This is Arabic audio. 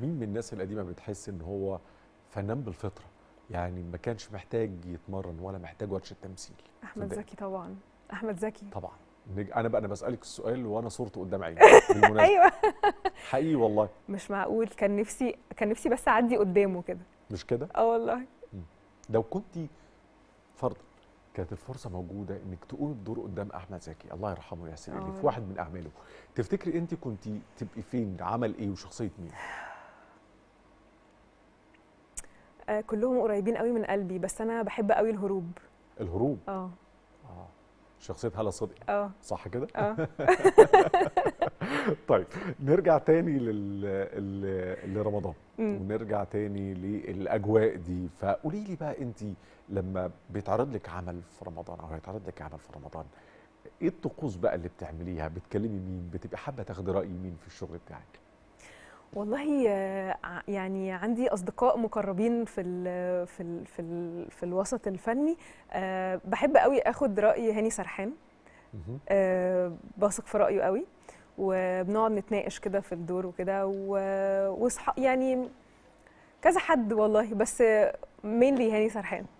مين من الناس القديمه بتحس ان هو فنان بالفطره يعني ما كانش محتاج يتمرن ولا محتاج ورشه تمثيل احمد زكي طبعا احمد زكي طبعا انا بقى انا بسالك السؤال وانا صورته قدام عيني بالمناسبه ايوه حقيقي والله مش معقول كان نفسي كان نفسي بس اعدي قدامه كده مش كده اه والله لو كنت فرضا كانت الفرصه موجوده انك تقومي بدور قدام احمد زكي الله يرحمه يا سيدي آه. في واحد من اعماله تفتكري انت كنت تبقي فين عمل ايه وشخصيه مين كلهم قريبين قوي من قلبي بس انا بحب قوي الهروب الهروب اه اه شخصيه هلا صدقي اه صح كده اه طيب نرجع تاني لل... لرمضان ونرجع تاني للاجواء دي فقولي لي بقى انت لما بيتعرض لك عمل في رمضان او هيتعرض لك عمل في رمضان ايه الطقوس بقى اللي بتعمليها بتكلمي مين بتبقي حابه تاخدي راي مين في الشغل بتاعك والله آه، يعني عندي اصدقاء مقربين في ال في ال في, الـ في الوسط الفني أه بحب قوي اخد راي هاني سرحان أه بثق في رايه قوي وبنقعد نتناقش كده في الدور وكده وصحاب يعني كذا حد والله بس مينلي هاني سرحان